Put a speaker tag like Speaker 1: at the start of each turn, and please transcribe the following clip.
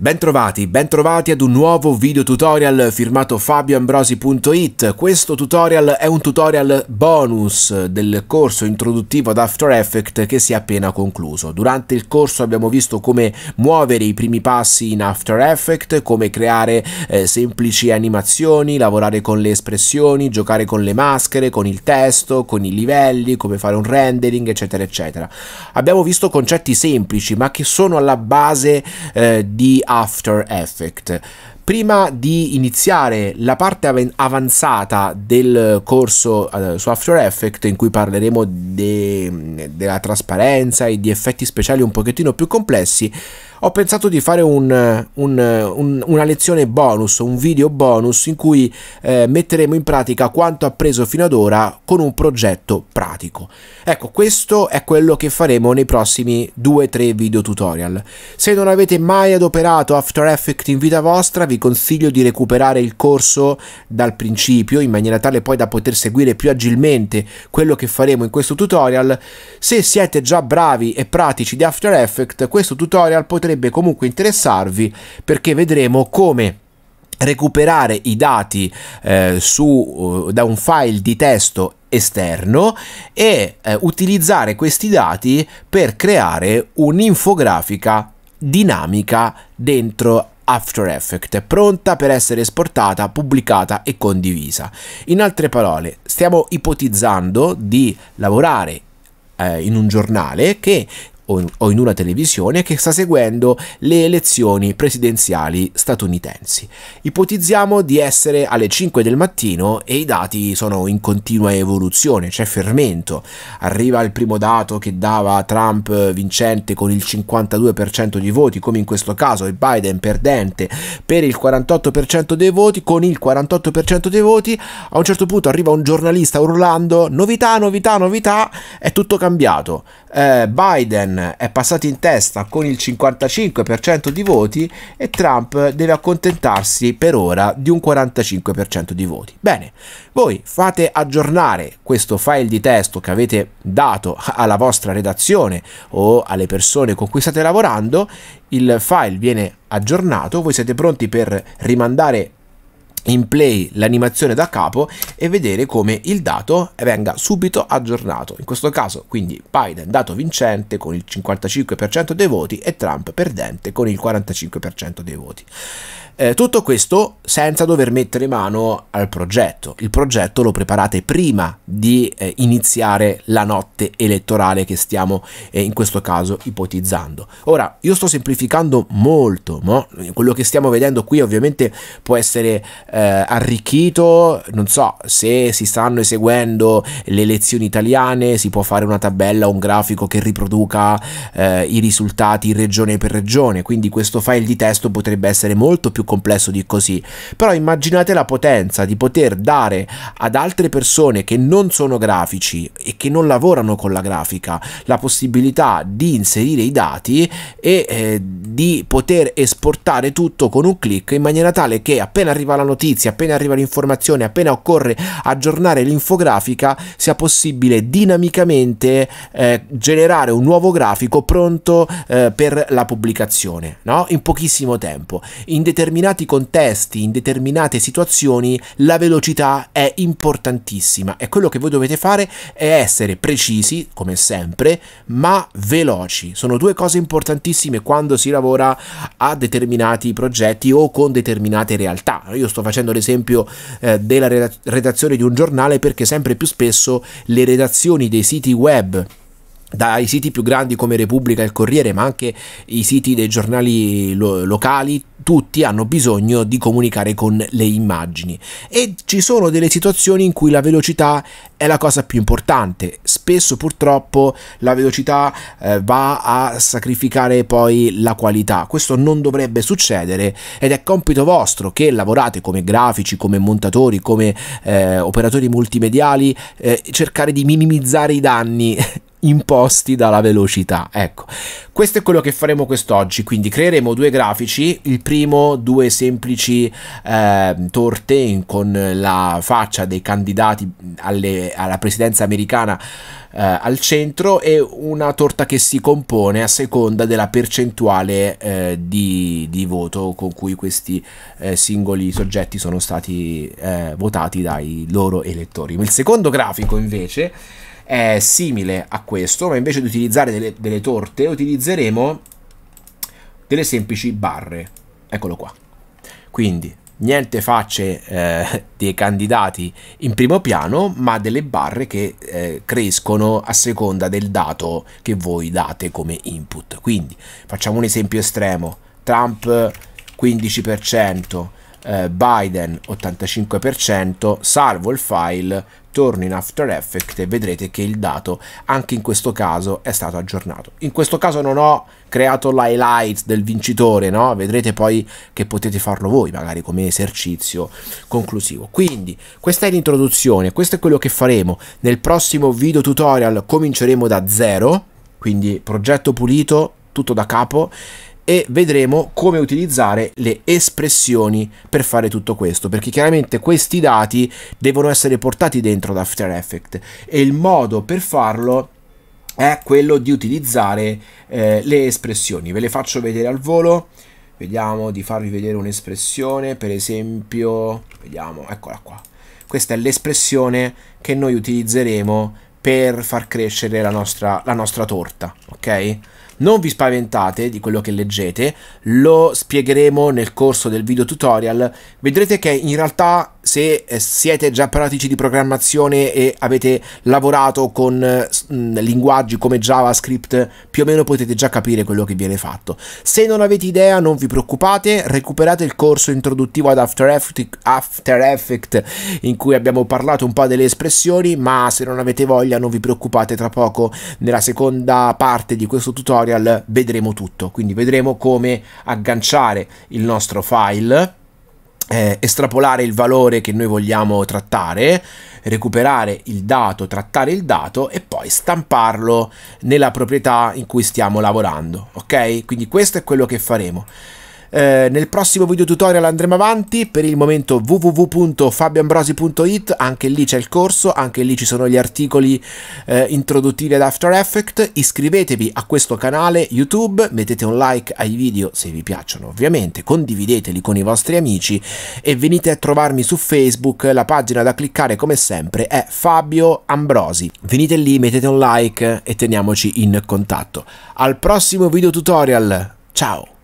Speaker 1: Bentrovati, bentrovati ad un nuovo video tutorial firmato fabioambrosi.it. Questo tutorial è un tutorial bonus del corso introduttivo ad After Effects che si è appena concluso. Durante il corso abbiamo visto come muovere i primi passi in After Effects, come creare eh, semplici animazioni, lavorare con le espressioni, giocare con le maschere, con il testo, con i livelli, come fare un rendering, eccetera eccetera. Abbiamo visto concetti semplici ma che sono alla base eh, di After Effect. Prima di iniziare la parte avanzata del corso uh, su After Effects in cui parleremo de della trasparenza e di effetti speciali un pochettino più complessi, ho pensato di fare un, un, un, una lezione bonus, un video bonus in cui eh, metteremo in pratica quanto appreso fino ad ora con un progetto pratico. Ecco, questo è quello che faremo nei prossimi 2-3 video tutorial. Se non avete mai adoperato After Effects in vita vostra, vi consiglio di recuperare il corso dal principio in maniera tale poi da poter seguire più agilmente quello che faremo in questo tutorial. Se siete già bravi e pratici di After Effects, questo tutorial potrete potrebbe comunque interessarvi perché vedremo come recuperare i dati eh, su, eh, da un file di testo esterno e eh, utilizzare questi dati per creare un'infografica dinamica dentro After Effects, pronta per essere esportata, pubblicata e condivisa. In altre parole, stiamo ipotizzando di lavorare eh, in un giornale che o in, o in una televisione che sta seguendo le elezioni presidenziali statunitensi. Ipotizziamo di essere alle 5 del mattino e i dati sono in continua evoluzione, c'è fermento. Arriva il primo dato che dava Trump vincente con il 52% di voti, come in questo caso e Biden perdente per il 48% dei voti, con il 48% dei voti a un certo punto arriva un giornalista urlando novità, novità, novità, è tutto cambiato. Eh, Biden Biden è passato in testa con il 55% di voti e Trump deve accontentarsi per ora di un 45% di voti. Bene, voi fate aggiornare questo file di testo che avete dato alla vostra redazione o alle persone con cui state lavorando, il file viene aggiornato, voi siete pronti per rimandare in play l'animazione da capo e vedere come il dato venga subito aggiornato. In questo caso quindi Biden dato vincente con il 55% dei voti e Trump perdente con il 45% dei voti. Eh, tutto questo senza dover mettere mano al progetto. Il progetto lo preparate prima di eh, iniziare la notte elettorale che stiamo eh, in questo caso ipotizzando. Ora, io sto semplificando molto, no? quello che stiamo vedendo qui ovviamente può essere eh, arricchito, non so se si stanno eseguendo le lezioni italiane, si può fare una tabella, un grafico che riproduca eh, i risultati regione per regione, quindi questo file di testo potrebbe essere molto più complesso di così, però immaginate la potenza di poter dare ad altre persone che non sono grafici e che non lavorano con la grafica la possibilità di inserire i dati e eh, di poter esportare tutto con un clic in maniera tale che appena arriva la notifica notizie, appena arriva l'informazione, appena occorre aggiornare l'infografica, sia possibile dinamicamente eh, generare un nuovo grafico pronto eh, per la pubblicazione, no? in pochissimo tempo. In determinati contesti, in determinate situazioni, la velocità è importantissima e quello che voi dovete fare è essere precisi, come sempre, ma veloci. Sono due cose importantissime quando si lavora a determinati progetti o con determinate realtà. Io sto facendo facendo l'esempio eh, della redazione di un giornale perché sempre più spesso le redazioni dei siti web dai siti più grandi come Repubblica e il Corriere, ma anche i siti dei giornali lo- locali, tutti hanno bisogno di comunicare con le immagini e ci sono delle situazioni in cui la velocità è la cosa più importante. Spesso purtroppo la velocità eh, va a sacrificare poi la qualità. Questo non dovrebbe succedere ed è compito vostro che lavorate come grafici, come montatori, come eh, operatori multimediali, eh, cercare di minimizzare i danni imposti dalla velocità. Ecco, questo è quello che faremo quest'oggi, quindi creeremo due grafici, il primo due semplici eh, torte con la faccia dei candidati alle, alla presidenza americana eh, al centro e una torta che si compone a seconda della percentuale eh, di, di, voto con cui questi eh, singoli soggetti sono stati eh, votati dai loro elettori. Il secondo grafico invece è simile a questo, ma invece di utilizzare delle, delle torte utilizzeremo delle semplici barre. Eccolo qua. Quindi niente facce eh, dei candidati in primo piano, ma delle barre che eh, crescono a seconda del dato che voi date come input. Quindi facciamo un esempio estremo, Trump 15%, eh, Biden 85%, salvo il file, torno in After Effects e vedrete che il dato anche in questo caso è stato aggiornato. In questo caso non ho creato l'highlight del vincitore, no? vedrete poi che potete farlo voi magari come esercizio conclusivo. Quindi questa è l'introduzione, questo è quello che faremo. Nel prossimo video tutorial cominceremo da zero, quindi progetto pulito, tutto da capo e vedremo come utilizzare le espressioni per fare tutto questo perché chiaramente questi dati devono essere portati dentro ad After Effects e il modo per farlo è quello di utilizzare eh, le espressioni ve le faccio vedere al volo vediamo di farvi vedere un'espressione per esempio vediamo eccola qua questa è l'espressione che noi utilizzeremo per far crescere la nostra, la nostra torta, ok? Non vi spaventate di quello che leggete, lo spiegheremo nel corso del video tutorial. Vedrete che in realtà se eh, siete già pratici di programmazione e avete lavorato con eh, mh, linguaggi come JavaScript, più o meno potete già capire quello che viene fatto. Se non avete idea, non vi preoccupate, recuperate il corso introduttivo ad After Effects, After Effect, in cui abbiamo parlato un po' delle espressioni, ma se non avete voglia, non vi preoccupate, tra poco nella seconda parte di questo tutorial vedremo tutto. Quindi vedremo come agganciare il nostro file eh, estrapolare il valore che noi vogliamo trattare, recuperare il dato, trattare il dato e poi stamparlo nella proprietà in cui stiamo lavorando, ok? Quindi questo è quello che faremo. Eh, nel prossimo video tutorial andremo avanti, per il momento www.fabioambrosi.it, anche lì c'è il corso, anche lì ci sono gli articoli eh, introduttivi ad After Effects, iscrivetevi a questo canale YouTube, mettete un like ai video se vi piacciono ovviamente, condivideteli con i vostri amici e venite a trovarmi su Facebook, la pagina da cliccare come sempre è Fabio Ambrosi. Venite lì, mettete un like e teniamoci in contatto. Al prossimo video tutorial, ciao!